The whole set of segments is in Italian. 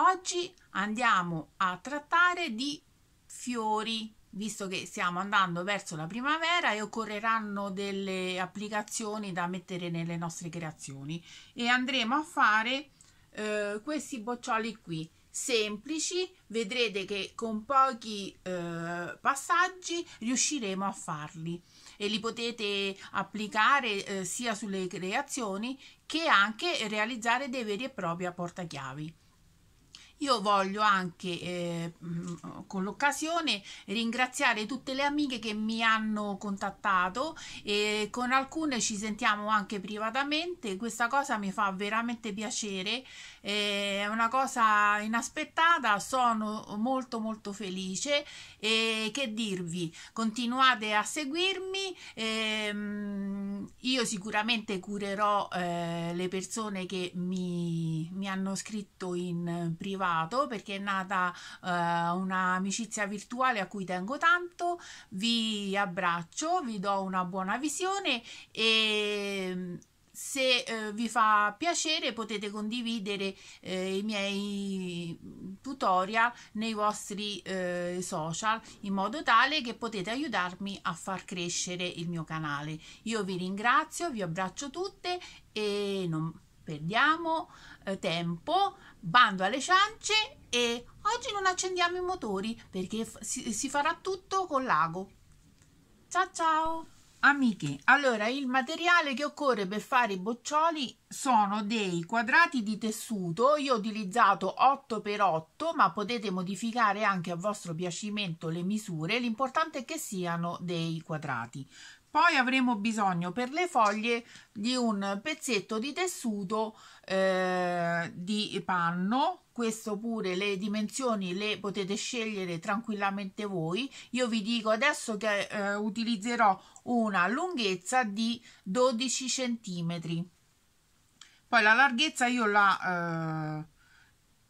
Oggi andiamo a trattare di fiori, visto che stiamo andando verso la primavera e occorreranno delle applicazioni da mettere nelle nostre creazioni e andremo a fare eh, questi boccioli qui semplici vedrete che con pochi eh, passaggi riusciremo a farli e li potete applicare eh, sia sulle creazioni che anche realizzare dei veri e propri portachiavi io voglio anche eh, con l'occasione ringraziare tutte le amiche che mi hanno contattato e con alcune ci sentiamo anche privatamente questa cosa mi fa veramente piacere è una cosa inaspettata sono molto molto felice e che dirvi continuate a seguirmi ehm, io sicuramente curerò eh, le persone che mi, mi hanno scritto in privato trovato perché è nata eh, un'amicizia virtuale a cui tengo tanto. Vi abbraccio, vi do una buona visione e mm, se eh, vi fa piacere potete condividere eh, i miei tutorial nei vostri eh, social in modo tale che potete aiutarmi a far crescere il mio canale io vi ringrazio vi abbraccio tutte e non perdiamo eh, tempo bando alle ciance e oggi non accendiamo i motori perché si, si farà tutto con l'ago. Ciao ciao! Amiche, allora il materiale che occorre per fare i boccioli sono dei quadrati di tessuto, io ho utilizzato 8x8 ma potete modificare anche a vostro piacimento le misure, l'importante è che siano dei quadrati poi avremo bisogno per le foglie di un pezzetto di tessuto eh, di panno questo pure le dimensioni le potete scegliere tranquillamente voi io vi dico adesso che eh, utilizzerò una lunghezza di 12 centimetri poi la larghezza io la eh,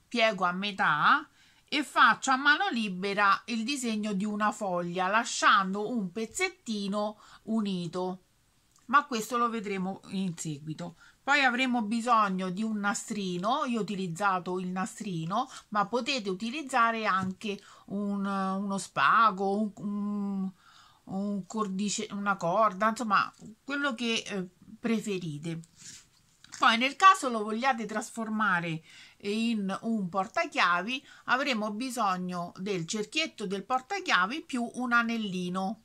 piego a metà e faccio a mano libera il disegno di una foglia lasciando un pezzettino unito ma questo lo vedremo in seguito poi avremo bisogno di un nastrino io ho utilizzato il nastrino ma potete utilizzare anche un, uno spago un, un, un cordice, una corda insomma quello che eh, preferite poi nel caso lo vogliate trasformare in un portachiavi avremo bisogno del cerchietto del portachiavi più un anellino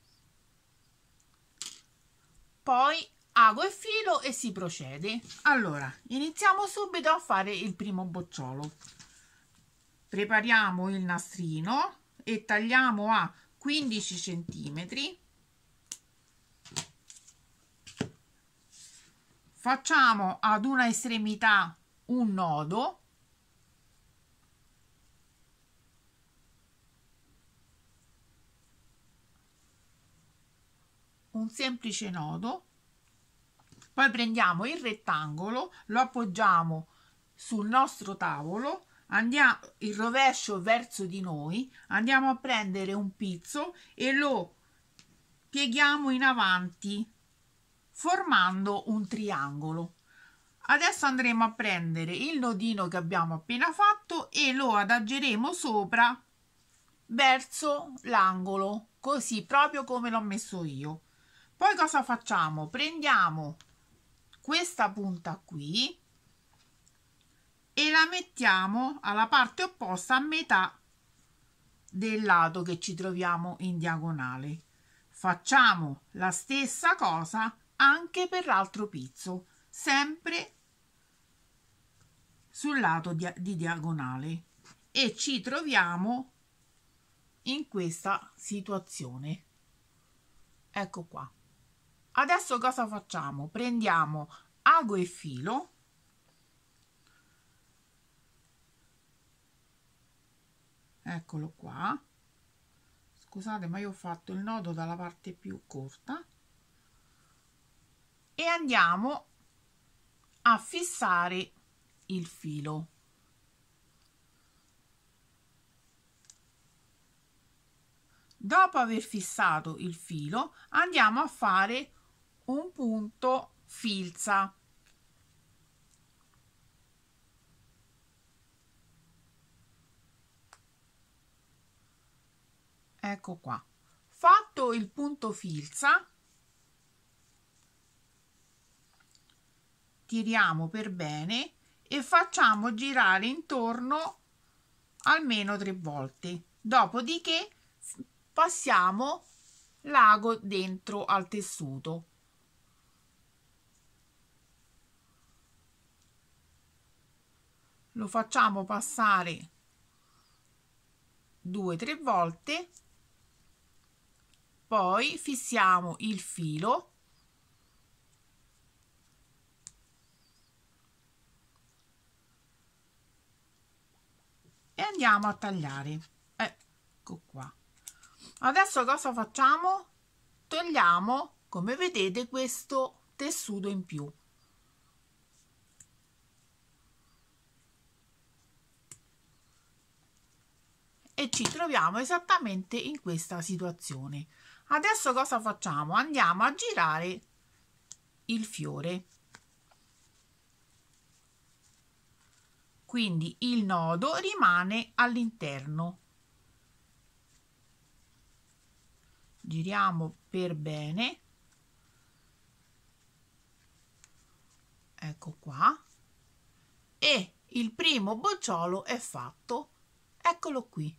poi ago e filo e si procede allora iniziamo subito a fare il primo bocciolo prepariamo il nastrino e tagliamo a 15 centimetri facciamo ad una estremità un nodo un semplice nodo poi prendiamo il rettangolo lo appoggiamo sul nostro tavolo andiamo il rovescio verso di noi andiamo a prendere un pizzo e lo pieghiamo in avanti formando un triangolo adesso andremo a prendere il nodino che abbiamo appena fatto e lo adageremo sopra verso l'angolo così proprio come l'ho messo io poi cosa facciamo prendiamo questa punta qui e la mettiamo alla parte opposta a metà del lato che ci troviamo in diagonale facciamo la stessa cosa anche per l'altro pizzo sempre sul lato di, di diagonale e ci troviamo in questa situazione ecco qua adesso cosa facciamo prendiamo ago e filo eccolo qua scusate ma io ho fatto il nodo dalla parte più corta e andiamo a fissare il filo dopo aver fissato il filo andiamo a fare un punto filza ecco qua fatto il punto filza tiriamo per bene e facciamo girare intorno almeno tre volte dopodiché passiamo l'ago dentro al tessuto lo facciamo passare due tre volte poi fissiamo il filo e andiamo a tagliare ecco qua adesso cosa facciamo togliamo come vedete questo tessuto in più e ci troviamo esattamente in questa situazione. Adesso cosa facciamo? Andiamo a girare il fiore. Quindi il nodo rimane all'interno. Giriamo per bene. Ecco qua. E il primo bocciolo è fatto. Eccolo qui.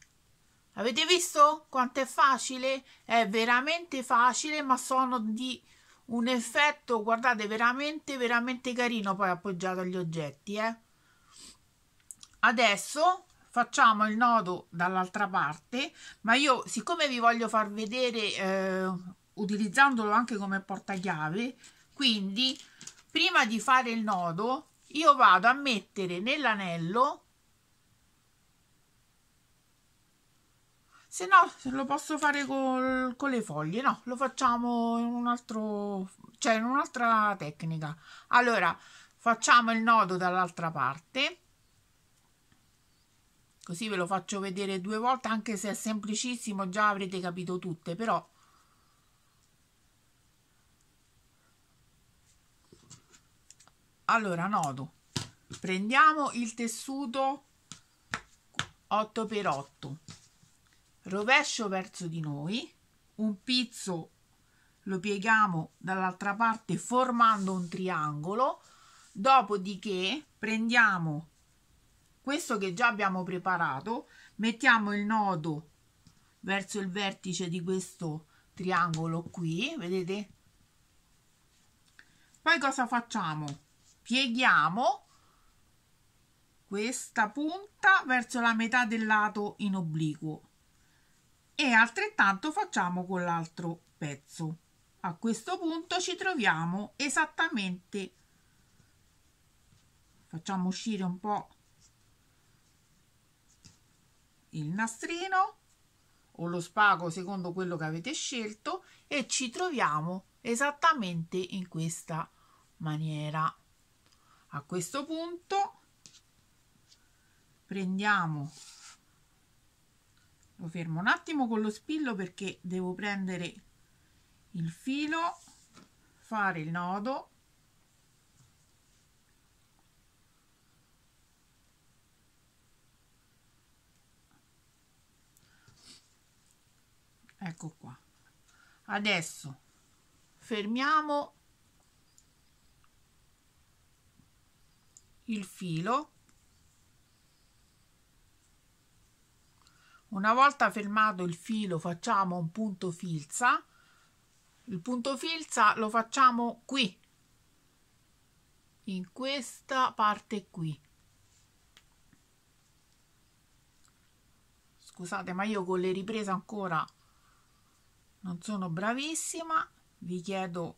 Avete visto quanto è facile? È veramente facile, ma sono di un effetto, guardate, veramente, veramente carino poi appoggiato agli oggetti, eh? Adesso facciamo il nodo dall'altra parte, ma io siccome vi voglio far vedere eh, utilizzandolo anche come portachiave, quindi prima di fare il nodo io vado a mettere nell'anello se no lo posso fare col, con le foglie no lo facciamo in un altro cioè in un'altra tecnica allora facciamo il nodo dall'altra parte così ve lo faccio vedere due volte anche se è semplicissimo già avrete capito tutte però allora nodo prendiamo il tessuto 8 x 8 rovescio verso di noi, un pizzo lo pieghiamo dall'altra parte formando un triangolo, dopodiché prendiamo questo che già abbiamo preparato, mettiamo il nodo verso il vertice di questo triangolo qui, vedete? Poi cosa facciamo? Pieghiamo questa punta verso la metà del lato in obliquo e altrettanto facciamo con l'altro pezzo a questo punto ci troviamo esattamente facciamo uscire un po il nastrino o lo spago secondo quello che avete scelto e ci troviamo esattamente in questa maniera a questo punto prendiamo lo fermo un attimo con lo spillo perché devo prendere il filo fare il nodo ecco qua adesso fermiamo il filo una volta fermato il filo facciamo un punto filza il punto filza lo facciamo qui in questa parte qui scusate ma io con le riprese ancora non sono bravissima vi chiedo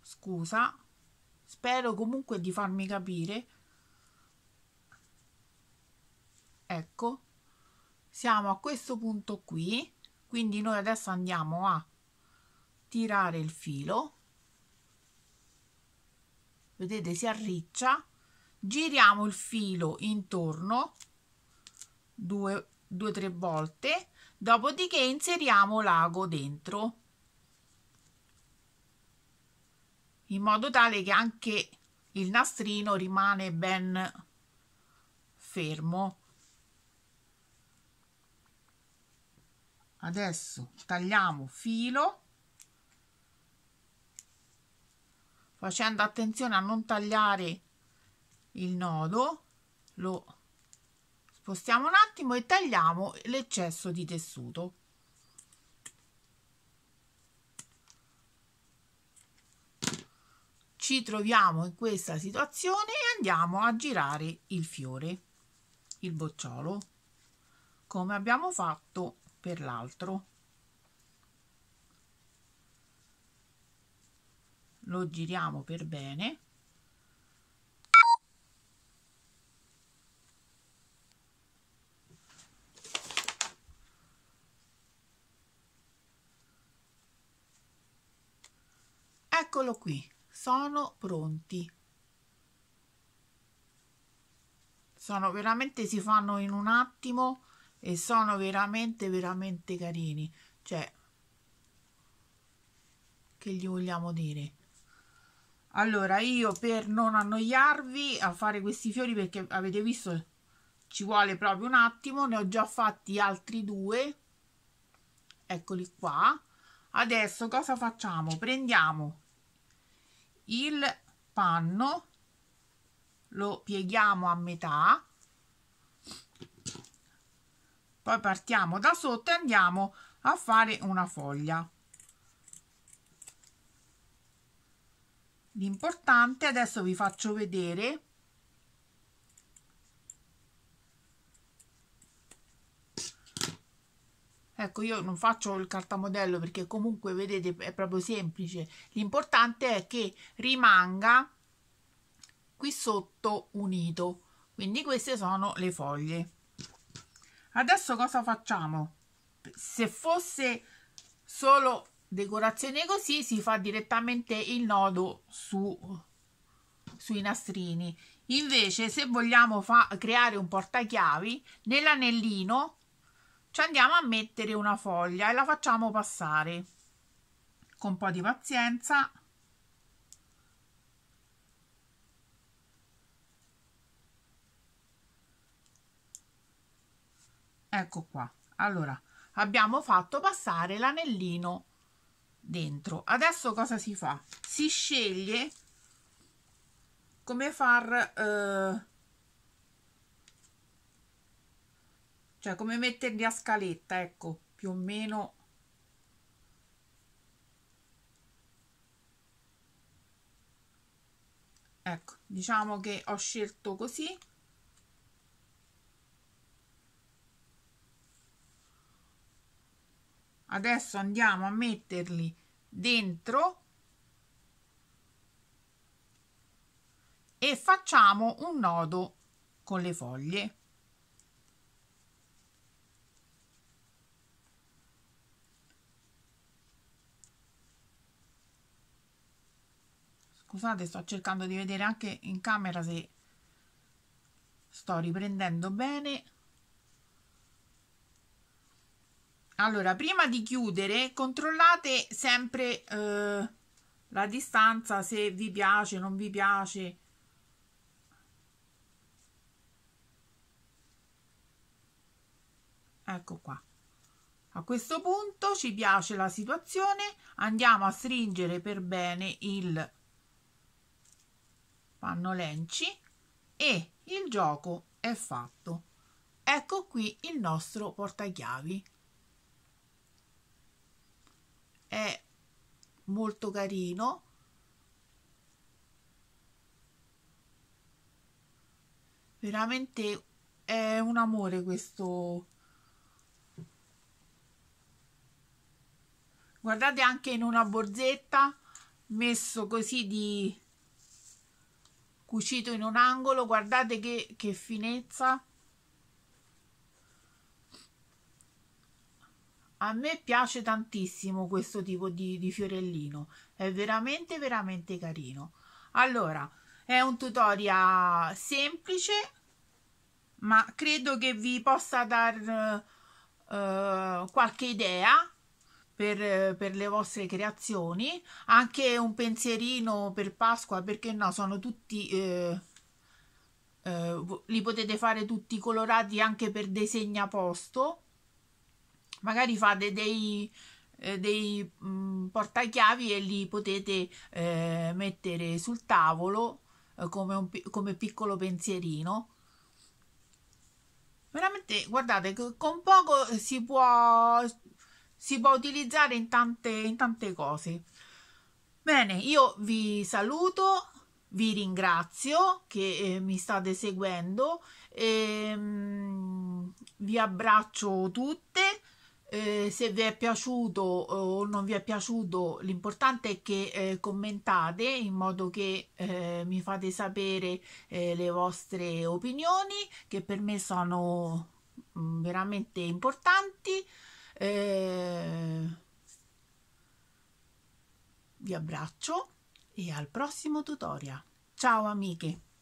scusa spero comunque di farmi capire ecco siamo a questo punto qui quindi noi adesso andiamo a tirare il filo vedete si arriccia giriamo il filo intorno due 2 tre volte dopodiché inseriamo l'ago dentro in modo tale che anche il nastrino rimane ben fermo adesso tagliamo filo facendo attenzione a non tagliare il nodo lo spostiamo un attimo e tagliamo l'eccesso di tessuto ci troviamo in questa situazione e andiamo a girare il fiore il bocciolo come abbiamo fatto per l'altro lo giriamo per bene eccolo qui sono pronti sono veramente si fanno in un attimo e sono veramente veramente carini cioè che gli vogliamo dire allora io per non annoiarvi a fare questi fiori perché avete visto ci vuole proprio un attimo ne ho già fatti altri due eccoli qua adesso cosa facciamo prendiamo il panno lo pieghiamo a metà poi partiamo da sotto e andiamo a fare una foglia l'importante adesso vi faccio vedere ecco io non faccio il cartamodello perché comunque vedete è proprio semplice l'importante è che rimanga qui sotto unito quindi queste sono le foglie adesso cosa facciamo se fosse solo decorazione così si fa direttamente il nodo su sui nastrini invece se vogliamo fa, creare un portachiavi nell'anellino ci andiamo a mettere una foglia e la facciamo passare con un po' di pazienza ecco qua allora abbiamo fatto passare l'anellino dentro adesso cosa si fa si sceglie come far eh, cioè come metterli a scaletta ecco più o meno ecco diciamo che ho scelto così adesso andiamo a metterli dentro e facciamo un nodo con le foglie scusate sto cercando di vedere anche in camera se sto riprendendo bene allora prima di chiudere controllate sempre eh, la distanza se vi piace non vi piace ecco qua a questo punto ci piace la situazione andiamo a stringere per bene il panno lenci e il gioco è fatto ecco qui il nostro portachiavi molto carino veramente è un amore questo guardate anche in una borsetta messo così di cucito in un angolo guardate che, che finezza A me piace tantissimo questo tipo di, di fiorellino, è veramente veramente carino. Allora, è un tutorial semplice, ma credo che vi possa dar eh, qualche idea per, per, le vostre creazioni, anche un pensierino per Pasqua, perché no, sono tutti... Eh, eh, li potete fare tutti colorati anche per disegnaposto magari fate dei, eh, dei mm, portachiavi e li potete eh, mettere sul tavolo eh, come, un, come piccolo pensierino veramente guardate con poco si può si può utilizzare in tante, in tante cose bene io vi saluto vi ringrazio che mi state seguendo e, ehm, vi abbraccio tutte eh, se vi è piaciuto o non vi è piaciuto l'importante è che eh, commentate in modo che eh, mi fate sapere eh, le vostre opinioni che per me sono mm, veramente importanti eh, vi abbraccio e al prossimo tutorial ciao amiche